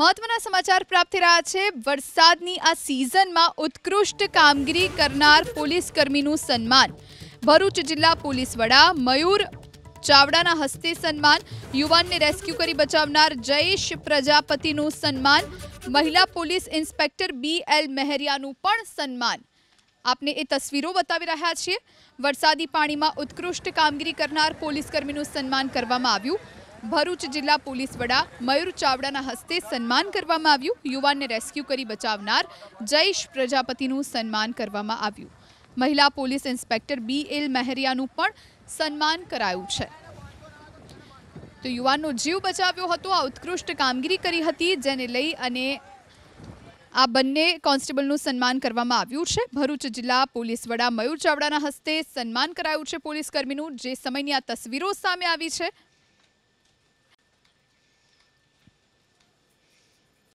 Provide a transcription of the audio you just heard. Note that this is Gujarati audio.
મહત્વના સમાચાર પ્રાપ્ત થઈ રહ્યા છે વરસાદની આ સિઝનમાં ઉત્કૃષ્ટ કામગીરી કરનાર પોલીસ કર્મીનું સન્માન ભરૂચ જિલ્લા પોલીસ વડા મયુર ચાવડાના હસ્તે સન્માન યુવાનને રેસ્ક્યુ કરી બચાવનાર જયેશ પ્રજાપતિનું સન્માન મહિલા પોલીસ ઇન્સ્પેક્ટર બી એલ મહેરિયાનું પણ સન્માન આપને એ તસવીરો બતાવી રહ્યા છીએ વરસાદી પાણીમાં ઉત્કૃષ્ટ કામગીરી કરનાર પોલીસ કર્મીનું સન્માન કરવામાં આવ્યું ભરૂચ જિલ્લા પોલીસ વડા મયુર ચાવડાના હસ્તે સન્માન કરવામાં આવ્યું યુવાનને રેસ્ક્યુ કરી બચાવનાર જૈશ પ્રજાપતિનું સન્માન કરવામાં આવ્યું મહિલા પોલીસ ઇન્સ્પેક્ટર બી એલ મહેરિયાનું પણ સન્માન કરાયું છે તો યુવાનનો જીવ બચાવ્યો હતો આ ઉત્કૃષ્ટ કામગીરી કરી હતી જેને લઈ અને આ બંને કોન્સ્ટેબલનું સન્માન કરવામાં આવ્યું છે ભરૂચ જિલ્લા પોલીસ વડા મયુર ચાવડાના હસ્તે સન્માન કરાયું છે પોલીસકર્મીનું જે સમયની આ તસવીરો સામે આવી છે